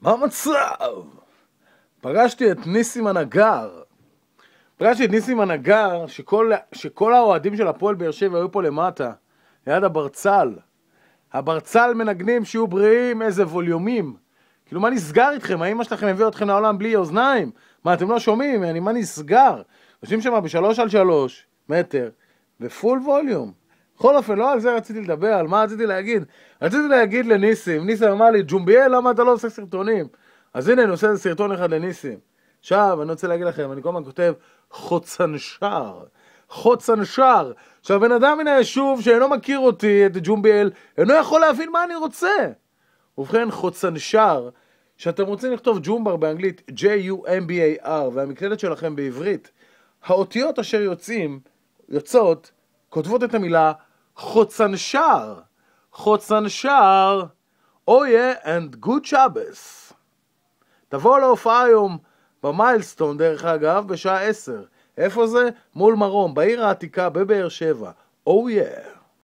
מה המצב? פגשתי את ניסים הנגר. פגשתי את ניסים הנגר, שכל, שכל האוהדים של הפועל באר שבע היו פה למטה, ליד הברצל. הברצל מנגנים שיהיו בריאים, איזה ווליומים. כאילו, מה נסגר איתכם? האמא שלכם הביאה אתכם לעולם בלי אוזניים? מה, אתם לא שומעים? אני, מה נסגר? יושבים שם בשלוש על שלוש מטר, בפול ווליום. בכל אופן, לא על זה רציתי לדבר, על מה רציתי להגיד. רציתי להגיד לניסים, ניסים אמר לי, ג'ומביאל, למה אתה לא עושה סרטונים? אז הנה, אני עושה איזה סרטון אחד לניסים. עכשיו, אני רוצה להגיד לכם, אני כל הזמן כותב חוצנשר. חוצנשר. עכשיו, בן אדם מן היישוב שאינו מכיר אותי, את ג'ומביאל, אינו יכול להבין מה אני רוצה. ובכן, חוצנשר, שאתם רוצים לכתוב ג'ומבר באנגלית, J-U-M-B-A-R, והמקלדת שלכם בעברית, האותיות אשר יוצאים, יוצאות, כותבות את המילה חוצנשר, חוצנשר, אויה אנד גוד שבס. תבוא להופעה היום במיילסטון, דרך אגב, בשעה עשר. איפה זה? מול מרום, בעיר העתיקה, בבאר שבע. אויה. Oh yeah.